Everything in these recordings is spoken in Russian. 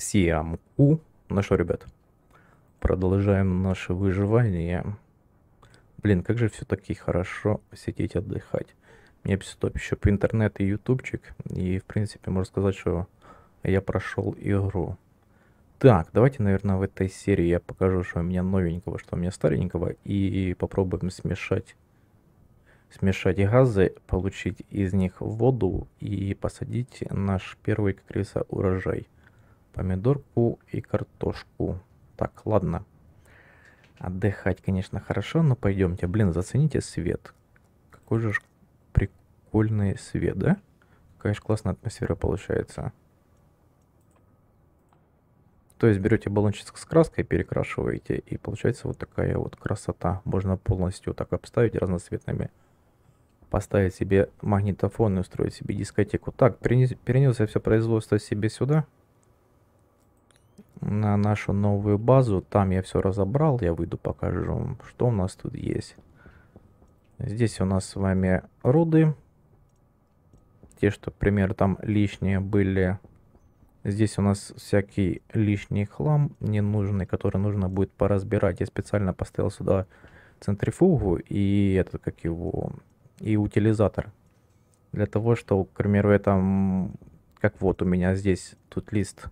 Сиам У. Ну что, ребят, продолжаем наше выживание. Блин, как же все-таки хорошо сидеть отдыхать. Мне стоп еще по интернет и ютубчик. И, в принципе, можно сказать, что я прошел игру. Так, давайте, наверное, в этой серии я покажу, что у меня новенького, что у меня старенького. И попробуем смешать смешать газы, получить из них воду и посадить наш первый, как говорится, урожай помидорку и картошку. Так, ладно. Отдыхать, конечно, хорошо, но пойдемте. Блин, зацените свет. Какой же прикольный свет, да? Какая же классная атмосфера получается. То есть берете баллончик с краской, перекрашиваете, и получается вот такая вот красота. Можно полностью так обставить разноцветными. Поставить себе магнитофон и устроить себе дискотеку. Так, перенес, я все производство себе сюда на нашу новую базу. Там я все разобрал, я выйду покажу что у нас тут есть. Здесь у нас с вами руды. Те, что, к примеру, там лишние были. Здесь у нас всякий лишний хлам ненужный, который нужно будет поразбирать. Я специально поставил сюда центрифугу и этот, как его, и утилизатор. Для того, чтобы, к примеру, это, как вот у меня здесь, тут лист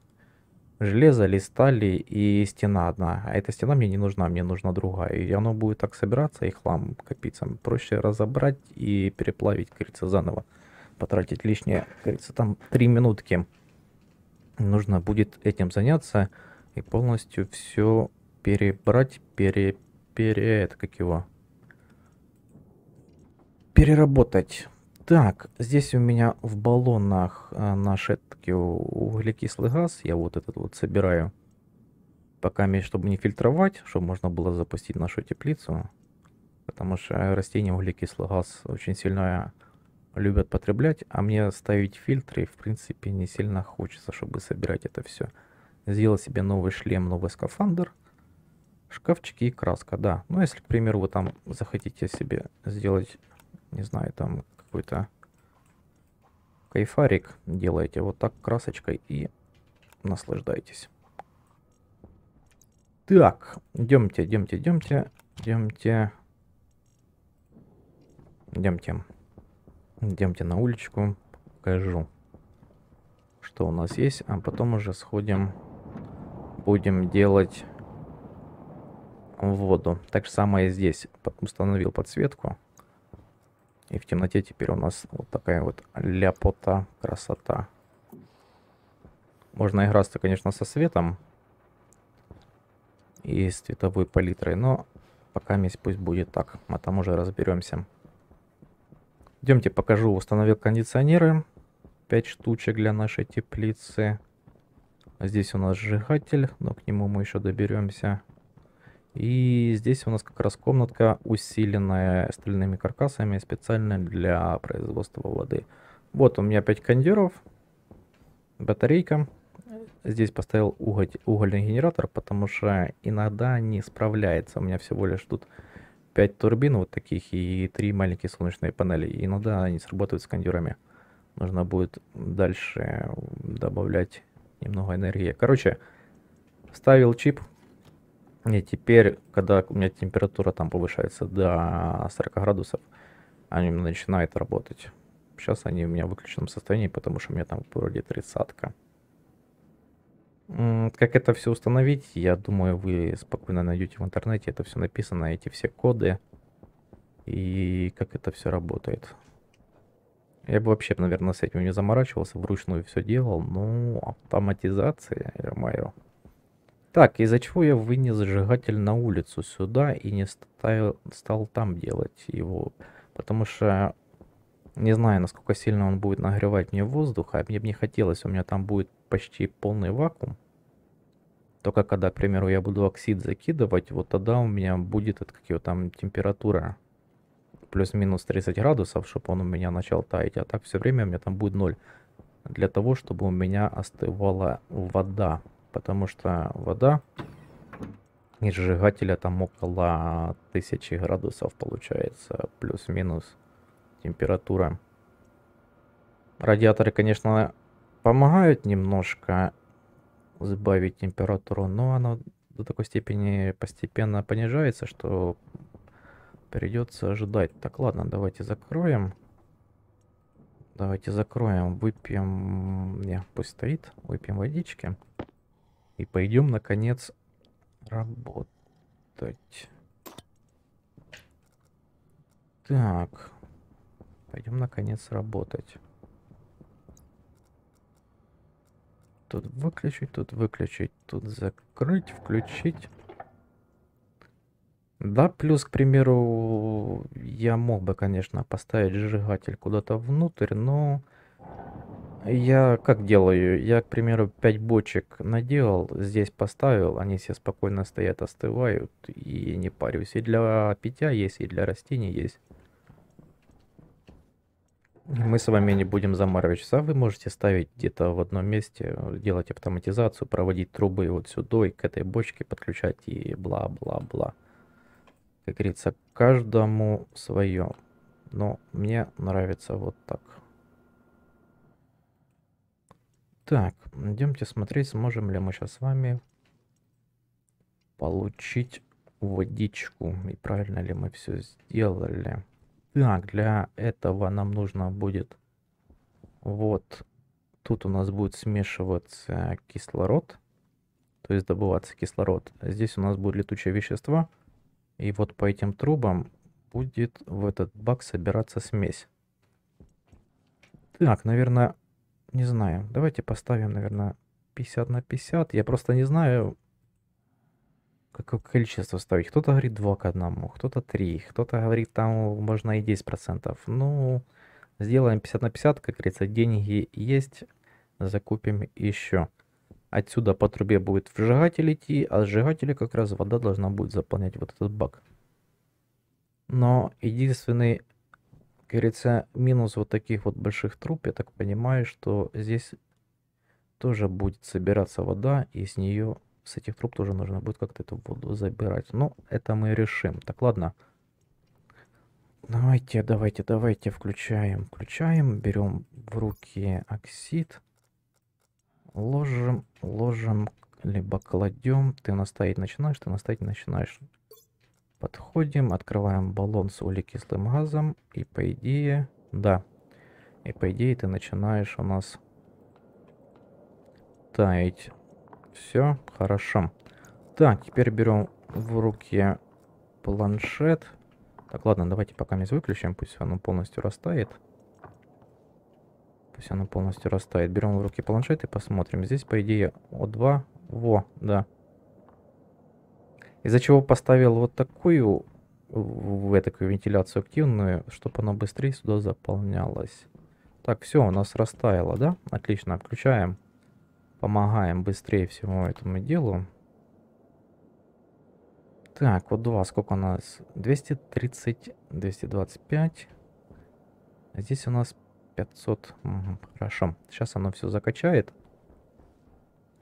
железо, лист стали и стена одна. А эта стена мне не нужна, мне нужна другая. И оно будет так собираться и хлам копиться. Проще разобрать и переплавить, говорится, заново. Потратить лишнее, говорится, там три минутки. Нужно будет этим заняться и полностью все перебрать, пере... пере... это как его? Переработать. Так, здесь у меня в баллонах э, наш таки углекислый газ. Я вот этот вот собираю пока, чтобы не фильтровать, чтобы можно было запустить нашу теплицу. Потому что э, растения углекислый газ очень сильно э, любят потреблять, а мне ставить фильтры, в принципе, не сильно хочется, чтобы собирать это все. Сделал себе новый шлем, новый скафандр, шкафчики и краска, да. Ну, если, к примеру, вы там захотите себе сделать, не знаю, там какой-то кайфарик. Делаете вот так красочкой и наслаждайтесь. Так, идемте, идемте, идемте, идемте. Идемте. Идемте на уличку. Покажу, что у нас есть. А потом уже сходим. Будем делать воду. Так же самое здесь. Установил подсветку. И в темноте теперь у нас вот такая вот ляпота, красота. Можно играться, конечно, со светом и с цветовой палитрой, но пока месть пусть будет так, а там уже разберемся. Идемте покажу, установил кондиционеры, 5 штучек для нашей теплицы. Здесь у нас сжигатель, но к нему мы еще доберемся. И здесь у нас как раз комнатка, усиленная стальными каркасами, специально для производства воды. Вот у меня 5 кондеров, батарейка. Здесь поставил уголь, угольный генератор, потому что иногда не справляется. У меня всего лишь тут 5 турбин вот таких и 3 маленькие солнечные панели. иногда они срабатывают с кондерами. Нужно будет дальше добавлять немного энергии. Короче, вставил чип, и теперь, когда у меня температура там повышается до 40 градусов, они начинают работать. Сейчас они у меня в выключенном состоянии, потому что у меня там вроде тридцатка. Как это все установить, я думаю, вы спокойно найдете в интернете. Это все написано, эти все коды. И как это все работает. Я бы вообще, наверное, с этим не заморачивался, вручную все делал, но автоматизация, я мою. Так, из-за чего я вынес зажигатель на улицу сюда и не стал, стал там делать его? Потому что не знаю, насколько сильно он будет нагревать мне воздух, а мне бы не хотелось, у меня там будет почти полный вакуум. Только когда, к примеру, я буду оксид закидывать, вот тогда у меня будет как его там температура плюс-минус 30 градусов, чтобы он у меня начал таять, а так все время у меня там будет ноль. Для того, чтобы у меня остывала вода потому что вода из сжигателя там около 1000 градусов получается, плюс-минус температура. Радиаторы, конечно, помогают немножко сбавить температуру, но она до такой степени постепенно понижается, что придется ожидать. Так, ладно, давайте закроем. Давайте закроем, выпьем... Не, пусть стоит, выпьем водички. И пойдем, наконец, работать. Так. Пойдем, наконец, работать. Тут выключить, тут выключить, тут закрыть, включить. Да, плюс, к примеру, я мог бы, конечно, поставить сжигатель куда-то внутрь, но... Я как делаю? Я, к примеру, 5 бочек наделал, здесь поставил, они все спокойно стоят, остывают и не парюсь. И для питья есть, и для растений есть. Мы с вами не будем заморачиваться. Вы можете ставить где-то в одном месте, делать автоматизацию, проводить трубы вот сюда и к этой бочке подключать и бла-бла-бла. Как говорится, каждому свое. Но мне нравится вот так. Так, идемте смотреть, сможем ли мы сейчас с вами получить водичку. И правильно ли мы все сделали. Так, для этого нам нужно будет... Вот, тут у нас будет смешиваться кислород. То есть добываться кислород. Здесь у нас будет летучее вещество. И вот по этим трубам будет в этот бак собираться смесь. Так, наверное, не знаю. Давайте поставим, наверное, 50 на 50. Я просто не знаю, какое количество ставить. Кто-то говорит 2 к 1, кто-то 3, кто-то говорит, там можно и 10%. Ну, сделаем 50 на 50, как говорится, деньги есть, закупим еще. Отсюда по трубе будет вжигатель идти, а сжигателя как раз вода должна будет заполнять вот этот бак. Но единственный как говорится, минус вот таких вот больших труб, я так понимаю, что здесь тоже будет собираться вода, и с нее, с этих труб тоже нужно будет как-то эту воду забирать. Но ну, это мы решим. Так, ладно. Давайте, давайте, давайте включаем, включаем, берем в руки оксид, ложим, ложим, либо кладем. Ты наставить начинаешь, ты наставить начинаешь. Подходим, открываем баллон с углекислым газом. И по идее, да. И по идее ты начинаешь у нас таять. Все, хорошо. Так, теперь берем в руки планшет. Так, ладно, давайте пока мисс выключим, пусть оно полностью растает. Пусть оно полностью растает. Берем в руки планшет и посмотрим. Здесь, по идее, О2. Во, да. Из-за чего поставил вот такую, в такую вентиляцию активную, чтобы она быстрее сюда заполнялась. Так, все, у нас растаяло, да? Отлично, включаем. Помогаем быстрее всему этому делу. Так, вот два, сколько у нас? 230, 225. А здесь у нас 500. Угу, хорошо. Сейчас оно все закачает.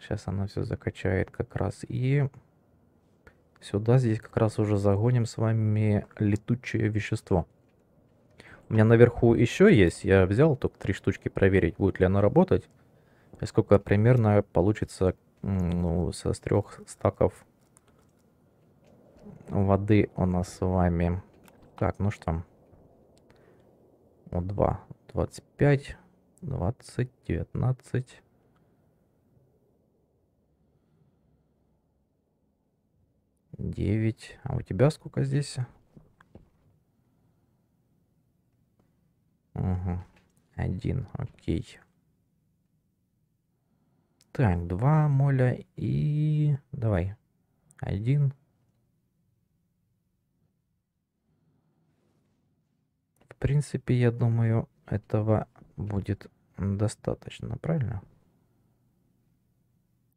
Сейчас оно все закачает как раз. И Сюда здесь как раз уже загоним с вами летучее вещество. У меня наверху еще есть. Я взял только три штучки проверить, будет ли она работать. И сколько примерно получится ну, со трех стаков воды у нас с вами. Так, ну что. Вот 2. 25, 20, 19. 9. А у тебя сколько здесь? Угу. Один, окей. Так, два моля и... Давай. Один. В принципе, я думаю, этого будет достаточно, правильно?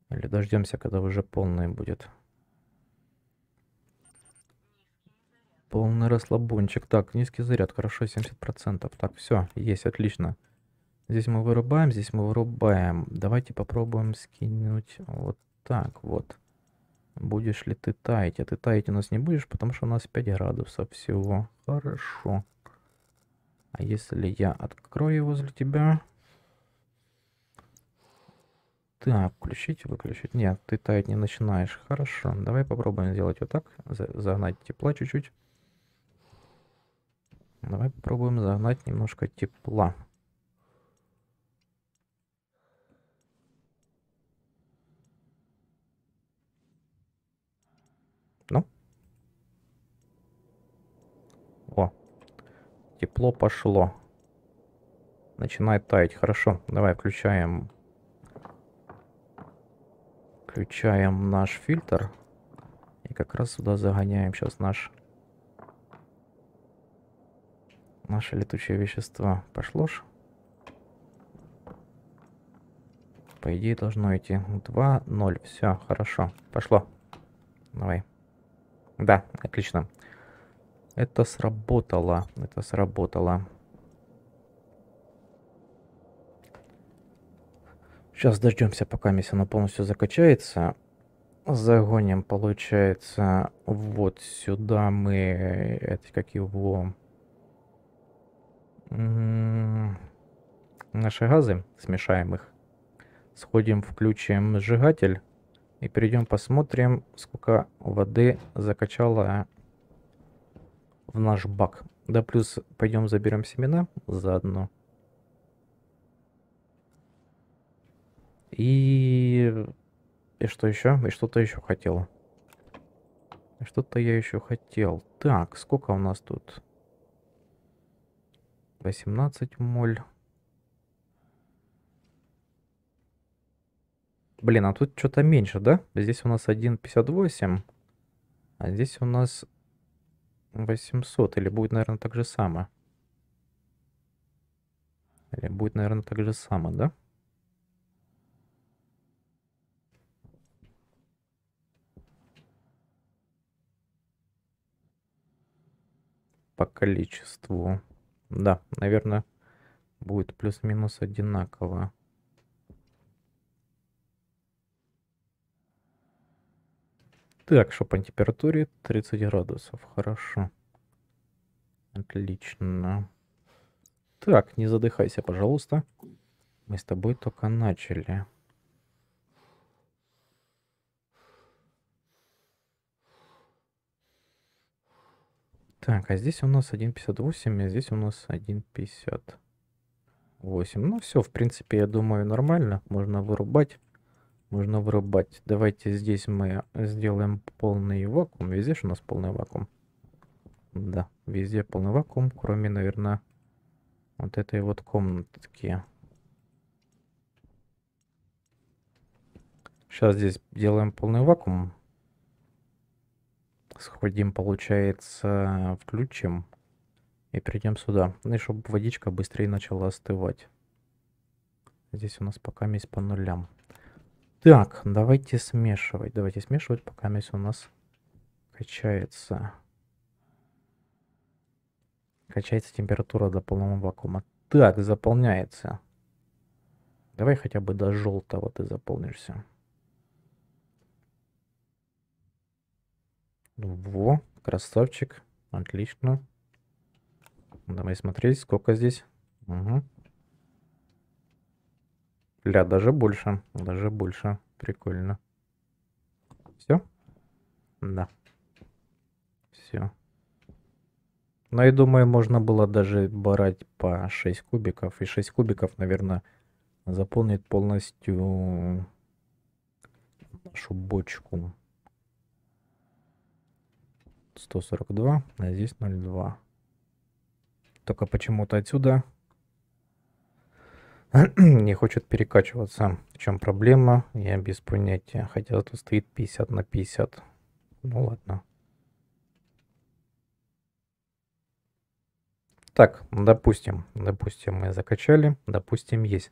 Или дождемся, когда уже полное будет. Полный расслабончик. Так, низкий заряд, хорошо, 70%. Так, все, есть, отлично. Здесь мы вырубаем, здесь мы вырубаем. Давайте попробуем скинуть вот так вот. Будешь ли ты таять? А ты таять у нас не будешь, потому что у нас 5 градусов всего. Хорошо. А если я открою возле тебя? Так, включить, выключить. Нет, ты таять не начинаешь. Хорошо, давай попробуем сделать вот так. Загнать тепла чуть-чуть. Давай попробуем загнать немножко тепла. Ну. О. Тепло пошло. Начинает таять. Хорошо. Давай включаем. Включаем наш фильтр. И как раз сюда загоняем сейчас наш наше летучее вещество пошло ж. По идее должно идти 2-0. Все, хорошо. Пошло. Давай. Да, отлично. Это сработало. Это сработало. Сейчас дождемся, пока миссия она полностью закачается. Загоним, получается, вот сюда мы, э, это как его, наши газы, смешаем их. Сходим, включим сжигатель. И перейдем посмотрим, сколько воды закачало в наш бак. Да плюс пойдем заберем семена заодно. И... И что еще? И что-то еще хотел. Что-то я еще хотел. Так, сколько у нас тут? 18 моль. Блин, а тут что-то меньше, да? Здесь у нас 1,58, а здесь у нас 800. Или будет, наверное, так же самое. Или будет, наверное, так же самое, да? По количеству. Да, наверное, будет плюс-минус одинаково. Так, что по температуре 30 градусов. Хорошо. Отлично. Так, не задыхайся, пожалуйста. Мы с тобой только начали. Так, а здесь у нас 1.58, а здесь у нас 1.58. Ну все, в принципе, я думаю, нормально. Можно вырубать. Можно вырубать. Давайте здесь мы сделаем полный вакуум. Везде же у нас полный вакуум. Да, везде полный вакуум, кроме, наверное, вот этой вот комнатки. Сейчас здесь делаем полный вакуум. Сходим, получается, включим и придем сюда. Ну и чтобы водичка быстрее начала остывать. Здесь у нас пока месь по нулям. Так, давайте смешивать. Давайте смешивать, пока месь у нас качается. Качается температура до полного вакуума. Так, заполняется. Давай хотя бы до желтого ты заполнишься. Во, красавчик. Отлично. Давай смотреть, сколько здесь. Угу. Ля, даже больше. Даже больше. Прикольно. Все? Да. Все. Ну, я думаю, можно было даже брать по 6 кубиков. И 6 кубиков, наверное, заполнит полностью нашу бочку. 142, а здесь 0,2. Только почему-то отсюда не хочет перекачиваться. В чем проблема, я без понятия. Хотя тут стоит 50 на 50. Ну ладно. Так, допустим, допустим, мы закачали, допустим, есть.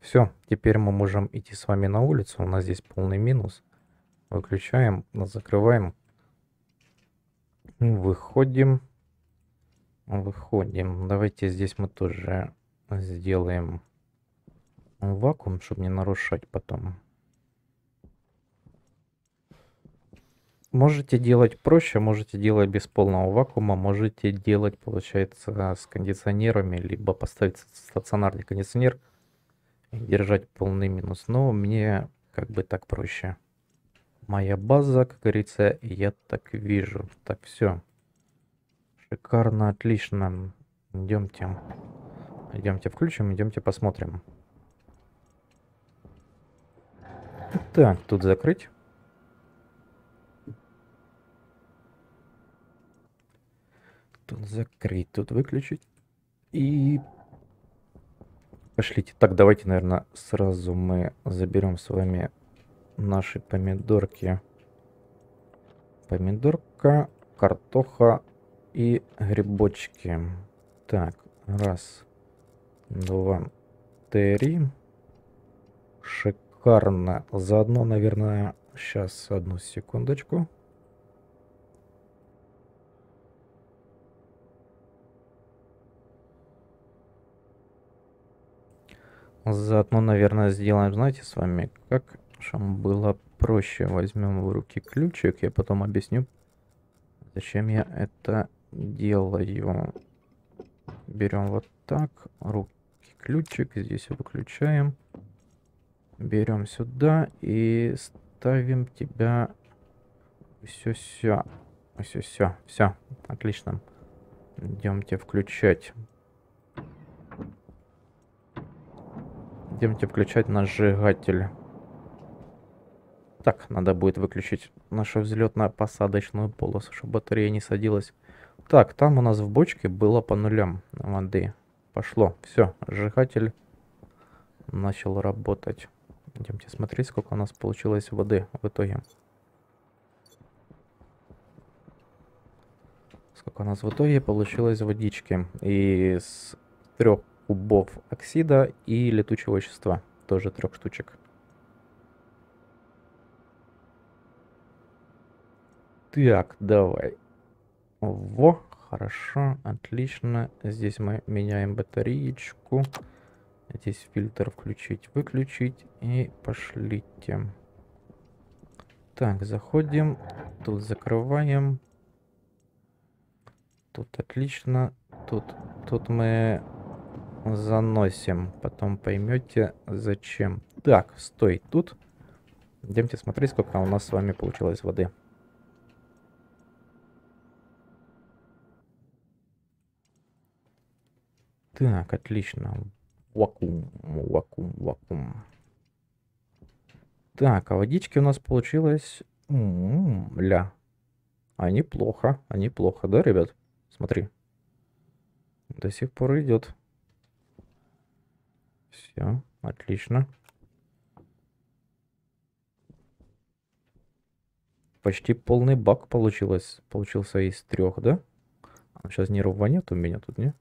Все, теперь мы можем идти с вами на улицу. У нас здесь полный минус. Выключаем, закрываем, Выходим. Выходим. Давайте здесь мы тоже сделаем вакуум, чтобы не нарушать потом. Можете делать проще, можете делать без полного вакуума, можете делать, получается, с кондиционерами, либо поставить стационарный кондиционер и держать полный минус. Но мне как бы так проще моя база, как говорится, я так вижу. Так, все. Шикарно, отлично. Идемте. Идемте включим, идемте посмотрим. Так, тут закрыть. Тут закрыть, тут выключить. И пошлите. Так, давайте, наверное, сразу мы заберем с вами наши помидорки. Помидорка, картоха и грибочки. Так, раз, два, три. Шикарно. Заодно, наверное, сейчас одну секундочку. Заодно, наверное, сделаем, знаете, с вами как чтобы было проще, возьмем в руки ключик. Я потом объясню, зачем я это делаю. Берем вот так. Руки ключик. Здесь выключаем. Берем сюда и ставим тебя. Все, все. Все, все. Все. Отлично. Идемте включать. Идемте включать нажигатель. Так, надо будет выключить нашу взлетно-посадочную полосу, чтобы батарея не садилась. Так, там у нас в бочке было по нулям воды. Пошло. Все, сжигатель начал работать. Идемте смотреть, сколько у нас получилось воды в итоге. Сколько у нас в итоге получилось водички. И с трех кубов оксида и летучего вещества. Тоже трех штучек. Так, давай. Во, хорошо, отлично. Здесь мы меняем батареечку. Здесь фильтр включить, выключить. И пошлите. Так, заходим. Тут закрываем. Тут отлично. Тут, тут мы заносим. Потом поймете, зачем. Так, стой тут. Идемте смотреть, сколько у нас с вами получилось воды. Так, отлично. Вакуум, вакуум, вакуум. Так, а водички у нас получилось... ля. А неплохо, а неплохо, да, ребят? Смотри. До сих пор идет. Все, отлично. Почти полный бак получилось. Получился из трех, да? Сейчас а, ну, нервов нет у меня тут, не?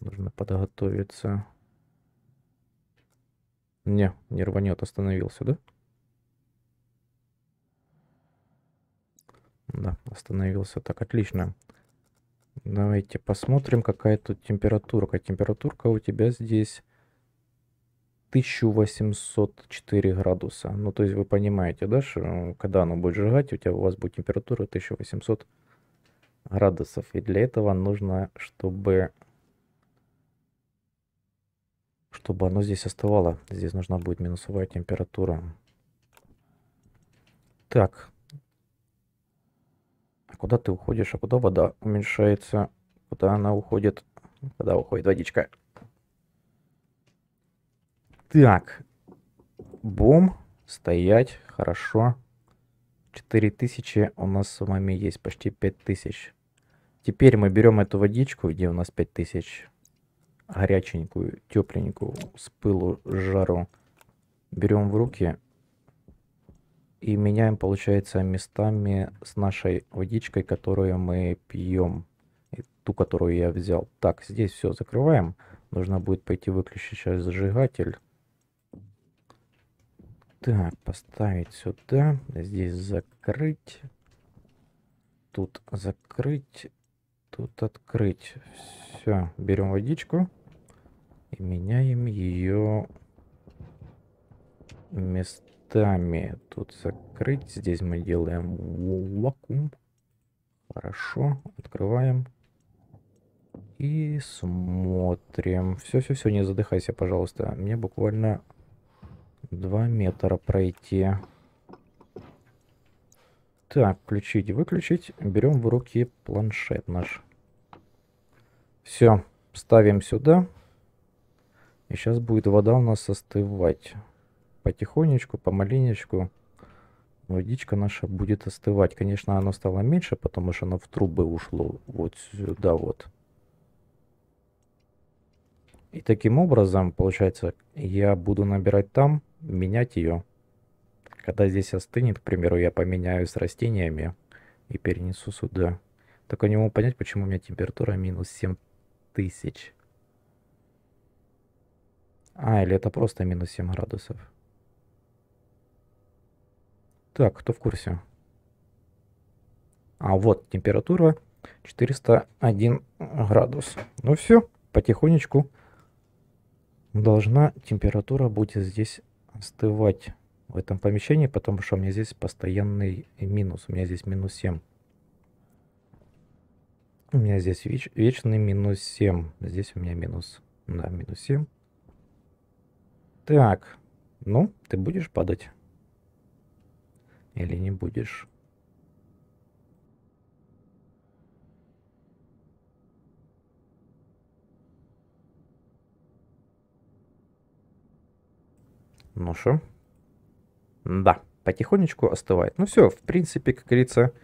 Нужно подготовиться. Не, не рванет, остановился, да? Да, остановился. Так, отлично. Давайте посмотрим, какая тут температурка. Температурка у тебя здесь 1804 градуса. Ну, то есть вы понимаете, да, что ну, когда оно будет сжигать, у тебя у вас будет температура 1800 градусов. И для этого нужно, чтобы чтобы оно здесь оставало, Здесь нужна будет минусовая температура. Так. А куда ты уходишь? А куда вода уменьшается? Куда она уходит? Куда уходит водичка? Так. Бом. Стоять. Хорошо. 4000 у нас с вами есть. Почти 5000. Теперь мы берем эту водичку, где у нас 5000 горяченькую, тепленькую, с пылу, с жару берем в руки и меняем, получается, местами с нашей водичкой, которую мы пьем, ту, которую я взял. Так, здесь все закрываем. Нужно будет пойти выключить сейчас зажигатель. Так, поставить сюда. Здесь закрыть. Тут закрыть. Тут открыть. Все, берем водичку. И меняем ее местами. Тут закрыть. Здесь мы делаем вакуум. Хорошо. Открываем. И смотрим. Все-все-все, не задыхайся, пожалуйста. Мне буквально 2 метра пройти. Так, включить выключить. Берем в руки планшет наш. Все, ставим сюда. И сейчас будет вода у нас остывать. Потихонечку, помаленечку водичка наша будет остывать. Конечно, она стала меньше, потому что она в трубы ушло вот сюда вот. И таким образом, получается, я буду набирать там, менять ее. Когда здесь остынет, к примеру, я поменяю с растениями и перенесу сюда. Только не могу понять, почему у меня температура минус 7000. А, или это просто минус 7 градусов. Так, кто в курсе? А вот температура 401 градус. Ну все, потихонечку должна температура будет здесь остывать в этом помещении, потому что у меня здесь постоянный минус. У меня здесь минус 7. У меня здесь веч вечный минус 7. Здесь у меня минус, да, минус 7. Так, ну, ты будешь падать? Или не будешь? Ну что? Да, потихонечку остывает. Ну все, в принципе, как говорится,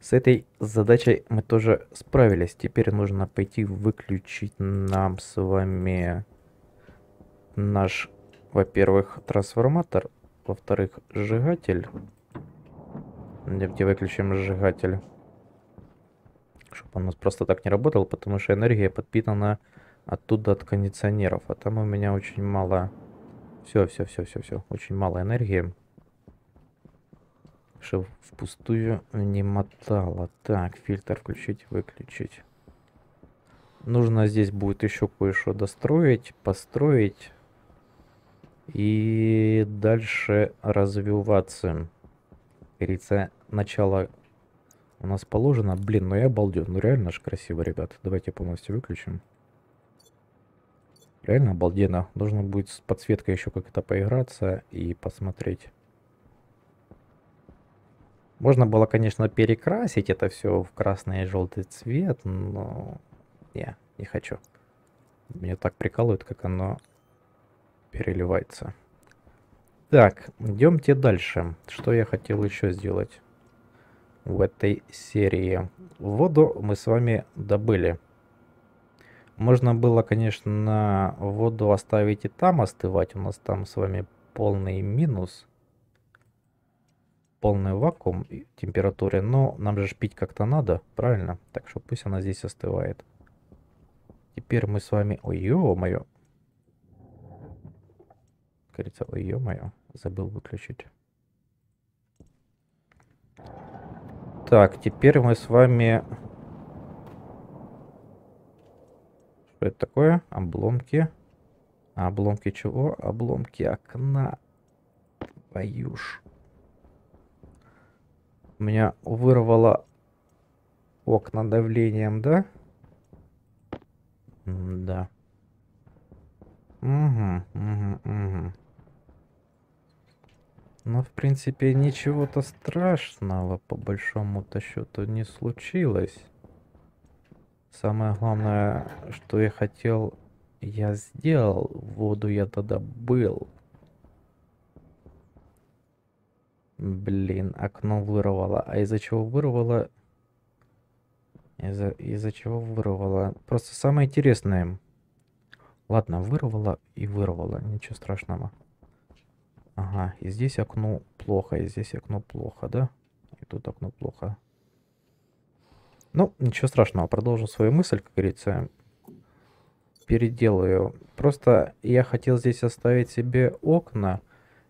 с этой задачей мы тоже справились. Теперь нужно пойти выключить нам с вами наш во-первых, трансформатор. Во-вторых, сжигатель. Давайте выключим сжигатель. Чтобы он у нас просто так не работал, потому что энергия подпитана оттуда от кондиционеров. А там у меня очень мало... Все, все, все, все, все. Очень мало энергии. Чтобы впустую не мотало. Так, фильтр включить, выключить. Нужно здесь будет еще кое-что достроить, построить. И дальше развиваться. Как говорится, начало у нас положено. Блин, ну я обалдел. Ну реально же красиво, ребят. Давайте полностью выключим. Реально обалденно. Нужно будет с подсветкой еще как-то поиграться и посмотреть. Можно было, конечно, перекрасить это все в красный и желтый цвет, но я не хочу. Меня так прикалывает, как оно переливается. Так, идемте дальше. Что я хотел еще сделать в этой серии? Воду мы с вами добыли. Можно было, конечно, воду оставить и там остывать. У нас там с вами полный минус. Полный вакуум температуры. Но нам же пить как-то надо, правильно? Так что пусть она здесь остывает. Теперь мы с вами... Ой, ё-моё крицел. Ё-моё, забыл выключить. Так, теперь мы с вами... Что это такое? Обломки. А обломки чего? Обломки окна. Боюш. Меня вырвало окна давлением, да? М да. Угу, угу, угу. Но, ну, в принципе, ничего-то страшного, по большому-то счету, не случилось. Самое главное, что я хотел, я сделал. Воду я тогда был. Блин, окно вырвало. А из-за чего вырвало? Из-за из чего вырвало? Просто самое интересное. Ладно, вырвало и вырвало. Ничего страшного. Ага, и здесь окно плохо, и здесь окно плохо, да? И тут окно плохо. Ну, ничего страшного, продолжу свою мысль, как говорится. Переделаю. Просто я хотел здесь оставить себе окна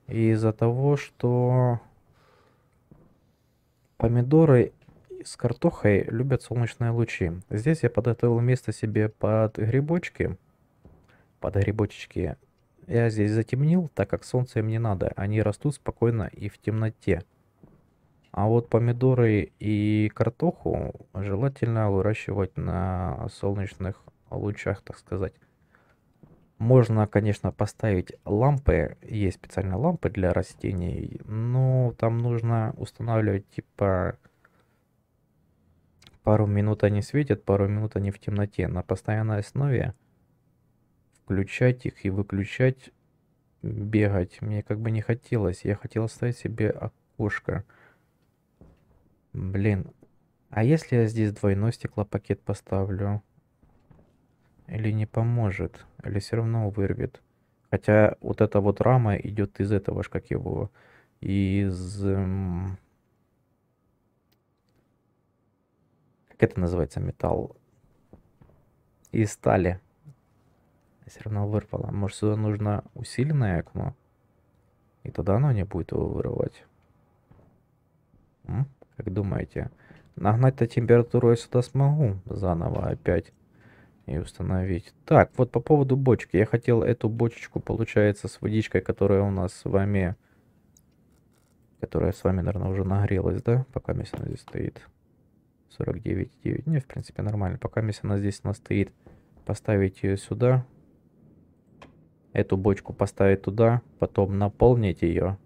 из-за того, что помидоры с картохой любят солнечные лучи. Здесь я подготовил место себе под грибочки, под грибочки я здесь затемнил, так как солнце им не надо. Они растут спокойно и в темноте. А вот помидоры и картоху желательно выращивать на солнечных лучах, так сказать. Можно, конечно, поставить лампы, есть специальные лампы для растений, но там нужно устанавливать типа пару минут они светят, пару минут они в темноте на постоянной основе включать их и выключать, бегать. Мне как бы не хотелось. Я хотел оставить себе окошко. Блин. А если я здесь двойной стеклопакет поставлю? Или не поможет? Или все равно вырвет? Хотя вот эта вот рама идет из этого ж, как его, из... Эм... Как это называется? Металл. Из стали все равно вырвало. Может, сюда нужно усиленное окно? И тогда оно не будет его вырывать. М? Как думаете? Нагнать-то температуру я сюда смогу заново опять. И установить. Так, вот по поводу бочки. Я хотел эту бочечку, получается, с водичкой, которая у нас с вами... Которая с вами, наверное, уже нагрелась, да? Пока месяц она здесь стоит. 49,9. Не, в принципе, нормально. Пока месяц она здесь у нас стоит. Поставить ее сюда. Эту бочку поставить туда, потом наполнить ее.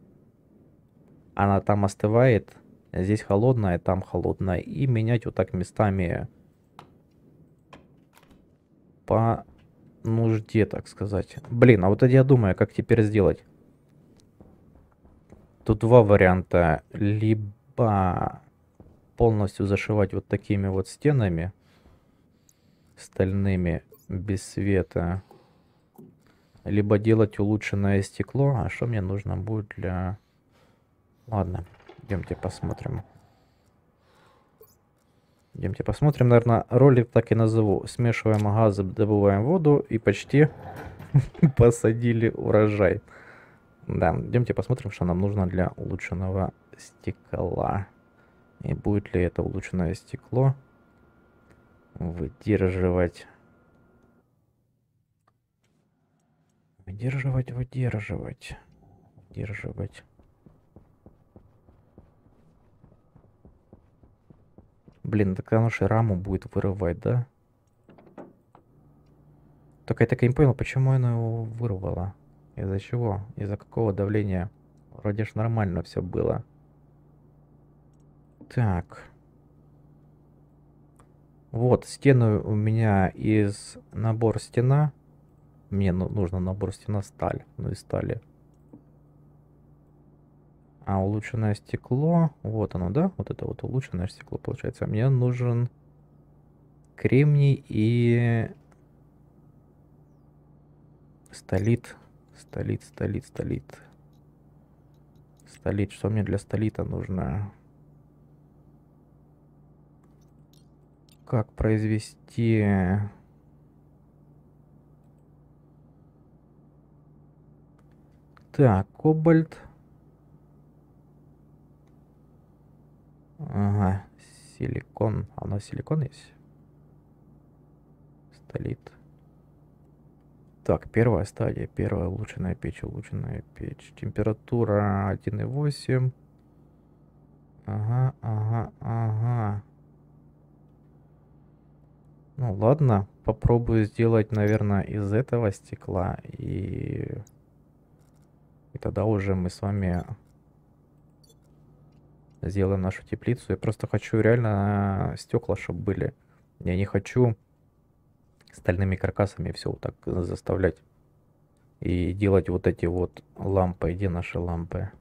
Она там остывает. Здесь холодная, там холодная. И менять вот так местами по нужде, так сказать. Блин, а вот это я думаю, как теперь сделать. Тут два варианта. Либо полностью зашивать вот такими вот стенами стальными без света либо делать улучшенное стекло. А что мне нужно будет для... Ладно, идемте посмотрим. Идемте посмотрим, наверное, ролик так и назову. Смешиваем газы, добываем воду и почти посадили урожай. Да, идемте посмотрим, что нам нужно для улучшенного стекла. И будет ли это улучшенное стекло выдерживать Выдерживать, выдерживать. Выдерживать. Блин, так оно же раму будет вырывать, да? Только я так и не понял, почему она его вырвала. Из-за чего? Из-за какого давления? Вроде ж нормально все было. Так. Вот, стену у меня из набор стена. Мне ну, нужно набор стена сталь. Ну и стали. А улучшенное стекло. Вот оно, да? Вот это вот улучшенное стекло получается. Мне нужен кремний и столит. Столит, столит, столит. Столит. Что мне для столита нужно? Как произвести Так, кобальт. Ага, силикон. А у нас силикон есть? Столит. Так, первая стадия. Первая улучшенная печь, улучшенная печь. Температура 1,8. Ага, ага, ага. Ну ладно, попробую сделать, наверное, из этого стекла и и тогда уже мы с вами сделаем нашу теплицу. Я просто хочу реально э, стекла, чтобы были. Я не хочу стальными каркасами все вот так заставлять. И делать вот эти вот лампы. Где наши лампы?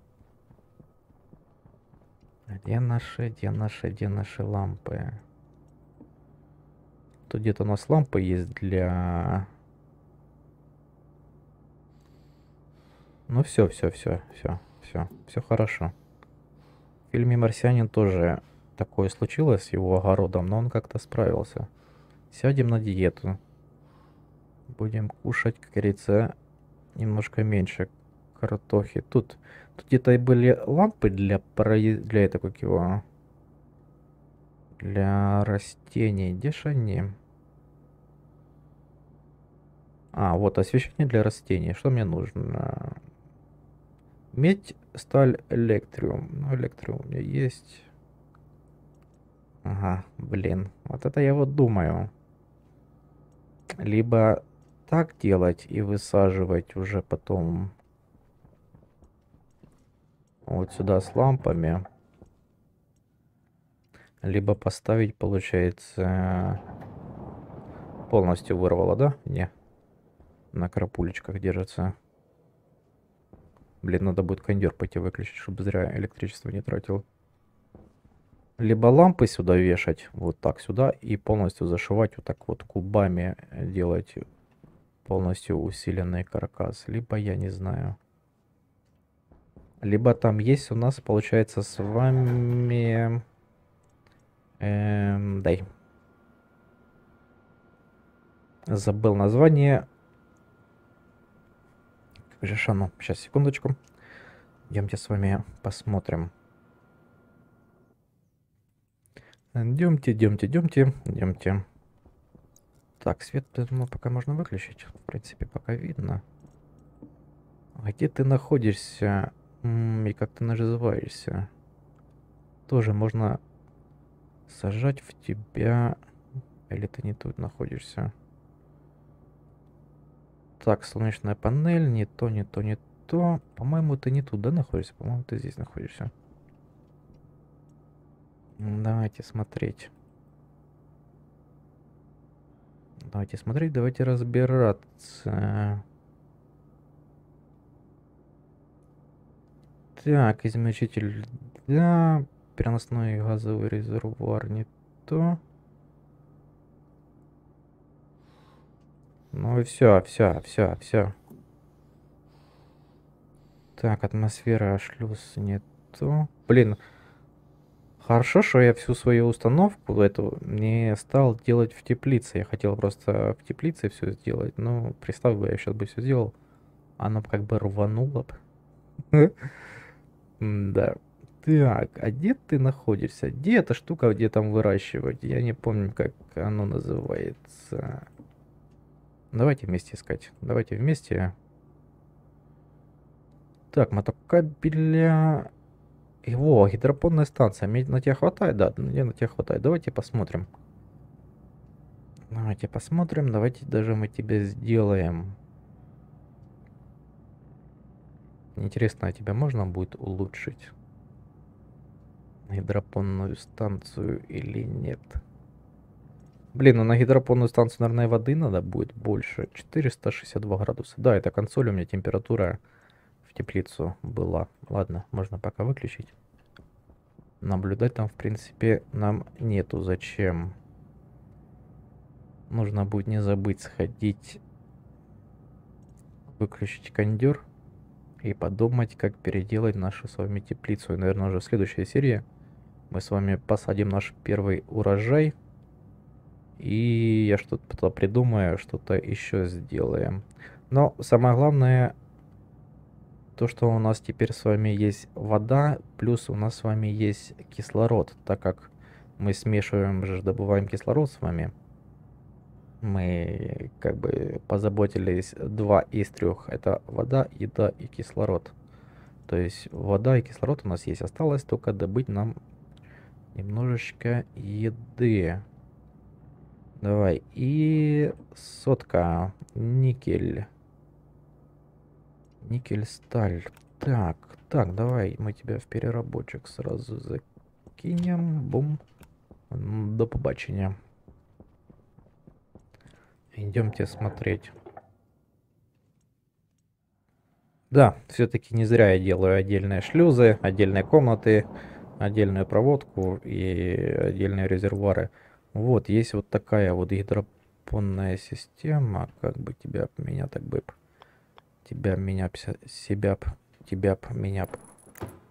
Где наши, где наши, где наши лампы? Тут где-то у нас лампы есть для Ну все, все, все, все, все, все хорошо. В фильме «Марсианин» тоже такое случилось с его огородом, но он как-то справился. Сядем на диету. Будем кушать, как говорится, немножко меньше картохи. Тут, тут где-то и были лампы для, проез... для этого, как его... Для растений. Где же они? А, вот освещение для растений. Что мне нужно? Медь, сталь, электриум. Ну, электриум у меня есть. Ага, блин. Вот это я вот думаю. Либо так делать и высаживать уже потом. Вот сюда с лампами. Либо поставить, получается... Полностью вырвало, да? Не. На крапулечках держится. Блин, надо будет кондер пойти выключить, чтобы зря электричество не тратил. Либо лампы сюда вешать, вот так сюда, и полностью зашивать вот так вот кубами, э, делать полностью усиленный каркас. Либо я не знаю. Либо там есть у нас, получается, с вами... Эм, дай. Забыл название. Жишану. Сейчас, секундочку. Идемте с вами посмотрим. Идемте, идемте, идемте, идемте. Так, свет ну, пока можно выключить. В принципе, пока видно. где ты находишься? И как ты называешься? Тоже можно сажать в тебя... Или ты не тут находишься? Так, солнечная панель, не то, не то, не то. По-моему, ты не туда находишься, по-моему, ты здесь находишься. Давайте смотреть. Давайте смотреть, давайте разбираться. Так, измельчитель, да. Переносной газовый резервуар не то. Ну и все, все, все, все. Так, атмосфера шлюз нету. Блин, хорошо, что я всю свою установку эту не стал делать в теплице. Я хотел просто в теплице все сделать, но ну, представь бы, я сейчас бы все сделал. Оно как бы рвануло бы. Да. Так, а где ты находишься? Где эта штука, где там выращивать? Я не помню, как оно называется. Давайте вместе искать. Давайте вместе. Так, мотокабеля... Его, гидропонная станция. Мне на тебя хватает? Да, мне на тебя хватает. Давайте посмотрим. Давайте посмотрим. Давайте даже мы тебе сделаем. Интересно, а тебя можно будет улучшить? Гидропонную станцию или нет? Нет. Блин, ну на гидропонную станцию, наверное, воды надо будет больше. 462 градуса. Да, это консоль, у меня температура в теплицу была. Ладно, можно пока выключить. Наблюдать там, в принципе, нам нету зачем. Нужно будет не забыть сходить, выключить кондер и подумать, как переделать нашу с вами теплицу. И, наверное, уже в следующей серии мы с вами посадим наш первый урожай. И я что-то придумаю, что-то еще сделаем. Но самое главное, то, что у нас теперь с вами есть вода, плюс у нас с вами есть кислород, так как мы смешиваем, же добываем кислород с вами. Мы как бы позаботились два из трех. Это вода, еда и кислород. То есть вода и кислород у нас есть. Осталось только добыть нам немножечко еды. Давай. И сотка. Никель. Никель, сталь. Так, так, давай мы тебя в переработчик сразу закинем. Бум. До побачення. Идемте смотреть. Да, все-таки не зря я делаю отдельные шлюзы, отдельные комнаты, отдельную проводку и отдельные резервуары. Вот, есть вот такая вот гидропонная система, как бы тебя, меня так бы, тебя, меня, себя, тебя, меня,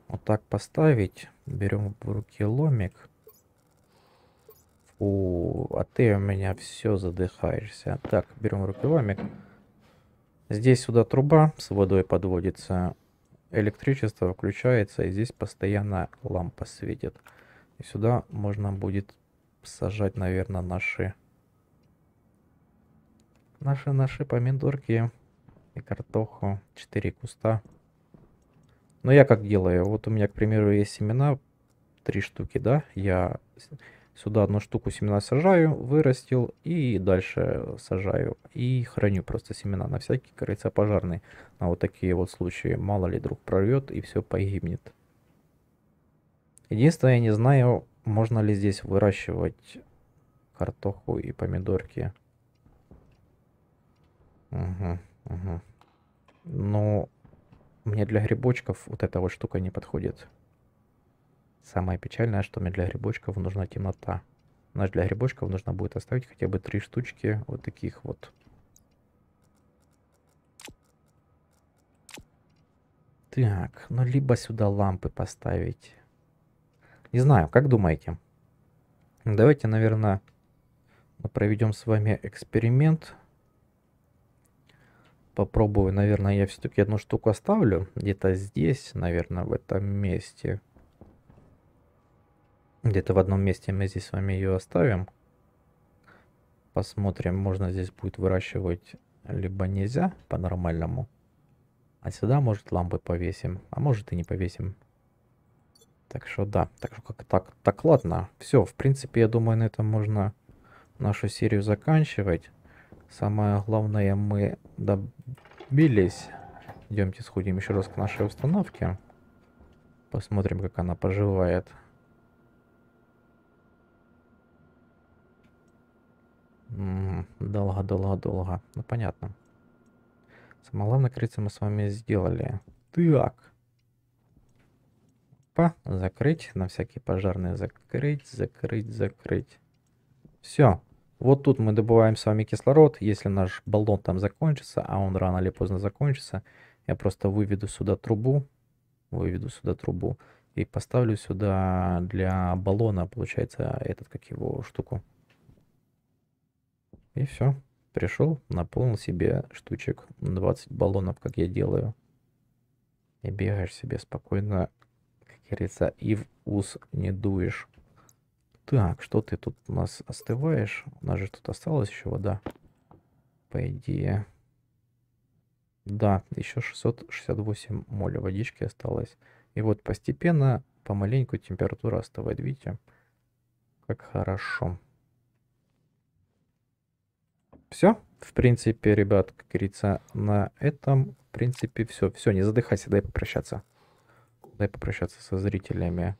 вот так поставить. Берем в руки ломик. Фу, а ты у меня все задыхаешься. Так, берем в руки ломик. Здесь сюда труба с водой подводится. Электричество включается, и здесь постоянно лампа светит. И сюда можно будет сажать, наверное, наши... Наши, наши помидорки и картоху. Четыре куста. Но я как делаю? Вот у меня, к примеру, есть семена. Три штуки, да? Я сюда одну штуку семена сажаю, вырастил и дальше сажаю. И храню просто семена на всякий, кажется, пожарный. На вот такие вот случаи. Мало ли друг прорвет и все погибнет. Единственное, я не знаю, можно ли здесь выращивать картоху и помидорки? Угу, угу. Ну, мне для грибочков вот эта вот штука не подходит. Самое печальное, что мне для грибочков нужна темнота. У для грибочков нужно будет оставить хотя бы три штучки вот таких вот. Так, ну либо сюда лампы поставить. Не знаю, как думаете? Давайте, наверное, проведем с вами эксперимент. Попробую, наверное, я все-таки одну штуку оставлю. Где-то здесь, наверное, в этом месте. Где-то в одном месте мы здесь с вами ее оставим. Посмотрим, можно здесь будет выращивать, либо нельзя по-нормальному. А сюда, может, лампы повесим, а может и не повесим. Так что да, так что как так, так ладно, все, в принципе, я думаю, на этом можно нашу серию заканчивать. Самое главное мы добились. Идемте сходим еще раз к нашей установке. Посмотрим, как она поживает. Долго-долго-долго. Ну понятно. Самое главное, кажется, мы с вами сделали. Так. Опа, закрыть, на всякие пожарные закрыть, закрыть, закрыть. Все. Вот тут мы добываем с вами кислород. Если наш баллон там закончится, а он рано или поздно закончится, я просто выведу сюда трубу, выведу сюда трубу и поставлю сюда для баллона, получается, этот, как его, штуку. И все. Пришел, наполнил себе штучек 20 баллонов, как я делаю. И бегаешь себе спокойно говорится, и в ус не дуешь. Так, что ты тут у нас остываешь? У нас же тут осталась еще вода. По идее. Да, еще 668 моль водички осталось. И вот постепенно, помаленьку температура остывает. Видите, как хорошо. Все, в принципе, ребят, как говорится, на этом, в принципе, все. Все, не задыхайся, дай попрощаться. Дай попрощаться со зрителями.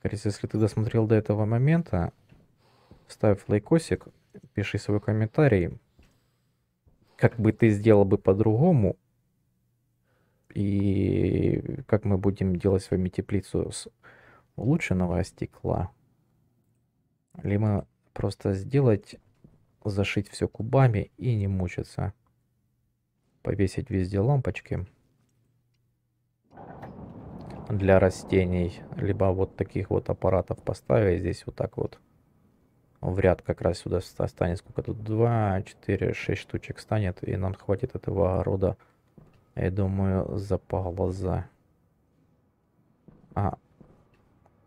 Корис, если ты досмотрел до этого момента, ставь лайкосик, пиши свой комментарий, как бы ты сделал бы по-другому, и как мы будем делать с вами теплицу с улучшенного стекла. Либо просто сделать, зашить все кубами и не мучиться. Повесить везде лампочки для растений, либо вот таких вот аппаратов поставить здесь вот так вот ну, в ряд как раз сюда станет, сколько тут, 2, 4, 6 штучек станет, и нам хватит этого рода я думаю, за полоза. А,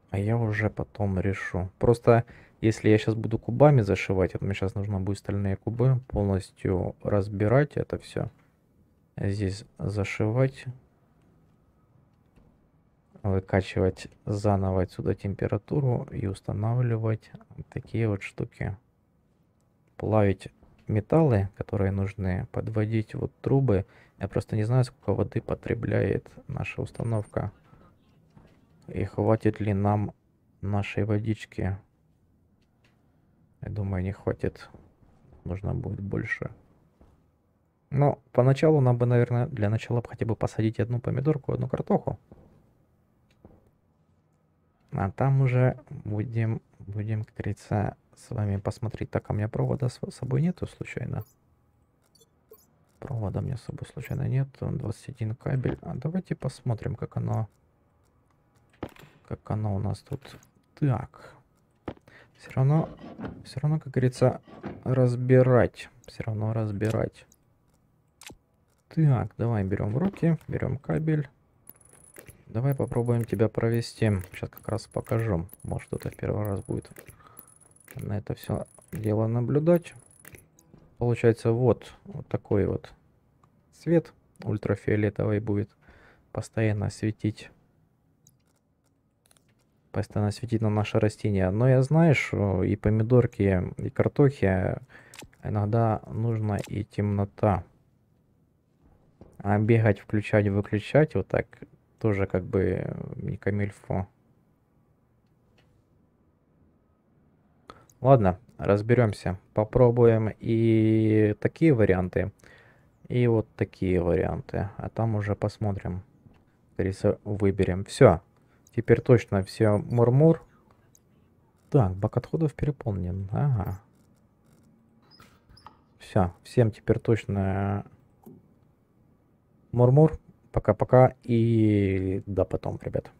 а я уже потом решу. Просто, если я сейчас буду кубами зашивать, это мне сейчас нужно будет стальные кубы полностью разбирать это все, здесь зашивать выкачивать заново отсюда температуру и устанавливать такие вот штуки. Плавить металлы, которые нужны, подводить вот трубы. Я просто не знаю, сколько воды потребляет наша установка. И хватит ли нам нашей водички. Я думаю, не хватит. Нужно будет больше. Но ну, поначалу нам бы, наверное, для начала хотя бы посадить одну помидорку, одну картоху. А там уже будем, будем, как говорится, с вами посмотреть. Так, а у меня провода с собой нету случайно? Провода у меня с собой случайно нет. 21 кабель. А давайте посмотрим, как оно... Как оно у нас тут... Так. Все равно, все равно, как говорится, разбирать. Все равно разбирать. Так, давай берем в руки, берем кабель. Давай попробуем тебя провести. Сейчас как раз покажу. Может кто-то первый раз будет на это все дело наблюдать. Получается вот, вот такой вот цвет ультрафиолетовый будет постоянно светить. Постоянно светить на наши растения. Но я знаю, что э, и помидорки, и картохи иногда нужна и темнота. А бегать, включать, выключать вот так тоже как бы э, не камильфо. Ладно, разберемся. Попробуем и такие варианты, и вот такие варианты. А там уже посмотрим. Риса выберем. Все. Теперь точно все мурмур. -мур. Так, бак отходов переполнен. Ага. Все. Всем теперь точно э, мурмур. -мур. Пока-пока и до потом, ребят.